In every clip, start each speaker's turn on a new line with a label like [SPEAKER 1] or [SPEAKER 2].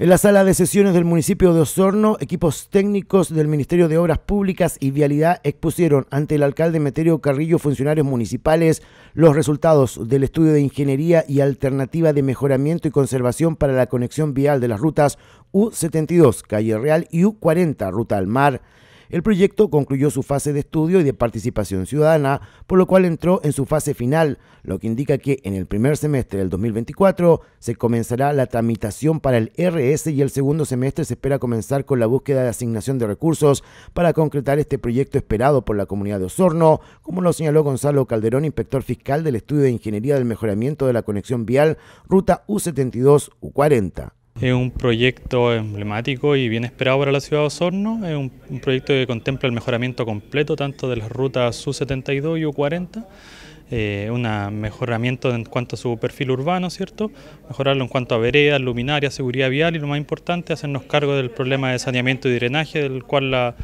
[SPEAKER 1] En la sala de sesiones del municipio de Osorno, equipos técnicos del Ministerio de Obras Públicas y Vialidad expusieron ante el alcalde Meterio Carrillo funcionarios municipales los resultados del estudio de ingeniería y alternativa de mejoramiento y conservación para la conexión vial de las rutas U72, calle Real y U40, ruta al mar. El proyecto concluyó su fase de estudio y de participación ciudadana, por lo cual entró en su fase final, lo que indica que en el primer semestre del 2024 se comenzará la tramitación para el RS y el segundo semestre se espera comenzar con la búsqueda de asignación de recursos para concretar este proyecto esperado por la comunidad de Osorno, como lo señaló Gonzalo Calderón, inspector fiscal del Estudio de Ingeniería del Mejoramiento de la Conexión Vial, Ruta U72-U40.
[SPEAKER 2] Es un proyecto emblemático y bien esperado para la ciudad de Osorno. Es un, proyecto que contempla el mejoramiento completo tanto de las rutas U72 y U40, eh, un mejoramiento en cuanto a su perfil urbano, ¿cierto? Mejorarlo en cuanto a veredas, luminarias, seguridad vial y lo más importante, hacernos cargo del problema de saneamiento y drenaje del cual la,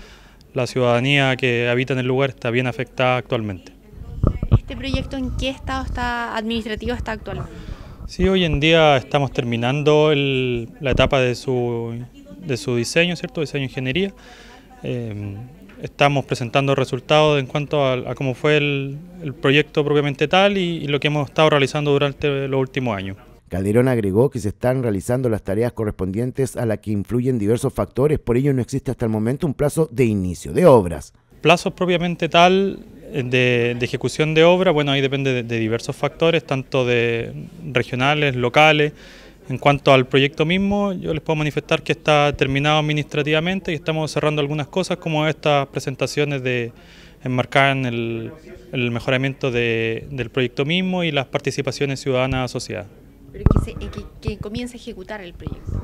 [SPEAKER 2] ciudadanía que habita en el lugar está bien afectada actualmente. ¿Este proyecto en qué estado está administrativo está actualmente? Sí, hoy en día estamos terminando la etapa de su, diseño, ¿cierto? Diseño ingeniería. Eh, estamos presentando resultados en cuanto a, cómo fue el, proyecto propiamente tal y, y lo que hemos estado realizando durante los últimos años.
[SPEAKER 1] Calderón agregó que se están realizando las tareas correspondientes a las que influyen diversos factores, por ello no existe hasta el momento un plazo de inicio de obras
[SPEAKER 2] plazos propiamente tal eh, de, ejecución de obra, bueno, ahí depende de, diversos factores, tanto de regionales, locales. En cuanto al proyecto mismo, yo les puedo manifestar que está terminado administrativamente y estamos cerrando algunas cosas como estas presentaciones de enmarcar en el, el mejoramiento de, del proyecto mismo y las participaciones ciudadanas asociadas. Pero que, que comience a ejecutar el proyecto.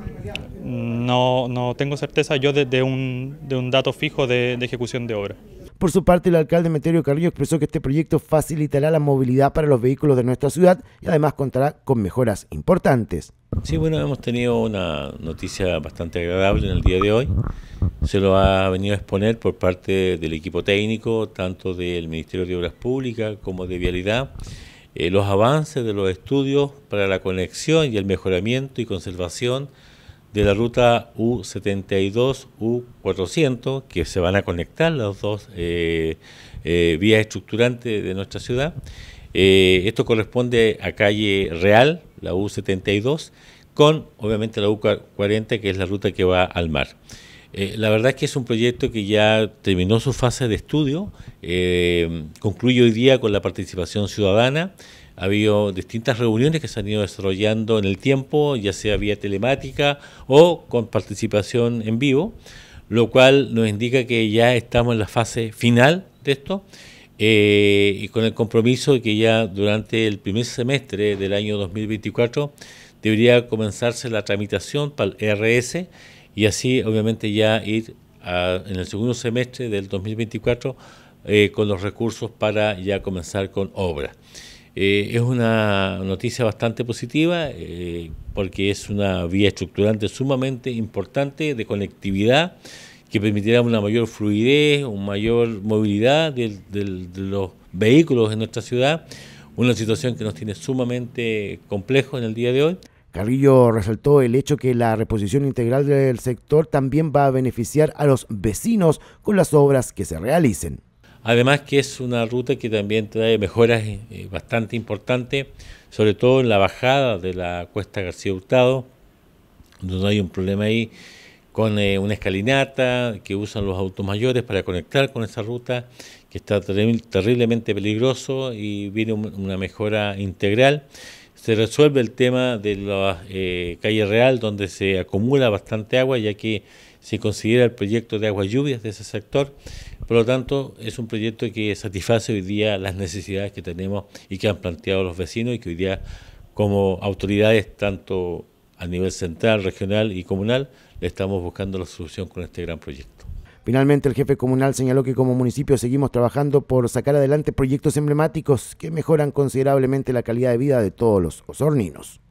[SPEAKER 2] No, no tengo certeza yo de, un, de un, dato fijo de, ejecución de obra.
[SPEAKER 1] Por su parte, el alcalde Meteorio Carrillo expresó que este proyecto facilitará la movilidad para los vehículos de nuestra ciudad y además contará con mejoras importantes.
[SPEAKER 3] Sí, bueno, hemos tenido una noticia bastante agradable en el día de hoy. Se lo ha venido a exponer por parte del equipo técnico, tanto del Ministerio de Obras Públicas como de Vialidad, eh, los avances de los estudios para la conexión y el mejoramiento y conservación de la ruta U72, U400, que se van a conectar las dos eh, eh, vías estructurantes de nuestra ciudad. Eh, esto corresponde a calle Real, la U72, con obviamente la U40, que es la ruta que va al mar. la verdad es que es un proyecto que ya terminó su fase de estudio, concluye hoy día con la participación ciudadana, ha habido distintas reuniones que se han ido desarrollando en el tiempo, ya sea vía telemática o con participación en vivo, lo cual nos indica que ya estamos en la fase final de esto eh, y con el compromiso de que ya durante el primer semestre del año 2024 debería comenzarse la tramitación para el ERS y así obviamente ya ir en el segundo semestre del 2024 eh, con los recursos para ya comenzar con obra. Eh, es una noticia bastante positiva eh, porque es una vía estructurante sumamente importante de conectividad que permitirá una mayor fluidez, una mayor movilidad de, de los vehículos en nuestra ciudad, una situación que nos tiene sumamente complejo en el día de hoy.
[SPEAKER 1] Carrillo resaltó el hecho que la reposición integral del sector también va a beneficiar a los vecinos con las obras que se realicen.
[SPEAKER 3] Además que es una ruta que también trae mejoras eh, bastante importantes, sobre todo en la bajada de la Cuesta García Hurtado, donde hay un problema ahí con eh, una escalinata que usan los autos mayores para conectar con esa ruta, que está terriblemente peligroso y viene una mejora integral se resuelve el tema de la eh, calle Real, donde se acumula bastante agua, ya que se considera el proyecto de aguas lluvias de ese sector. Por lo tanto, es un proyecto que satisface hoy día las necesidades que tenemos y que han planteado los vecinos y que hoy día como autoridades, tanto a nivel central, regional y comunal, le estamos buscando la solución con este gran proyecto.
[SPEAKER 1] Finalmente, el jefe comunal señaló que como municipio seguimos trabajando por sacar adelante proyectos emblemáticos que mejoran considerablemente la calidad de vida de todos los osorninos.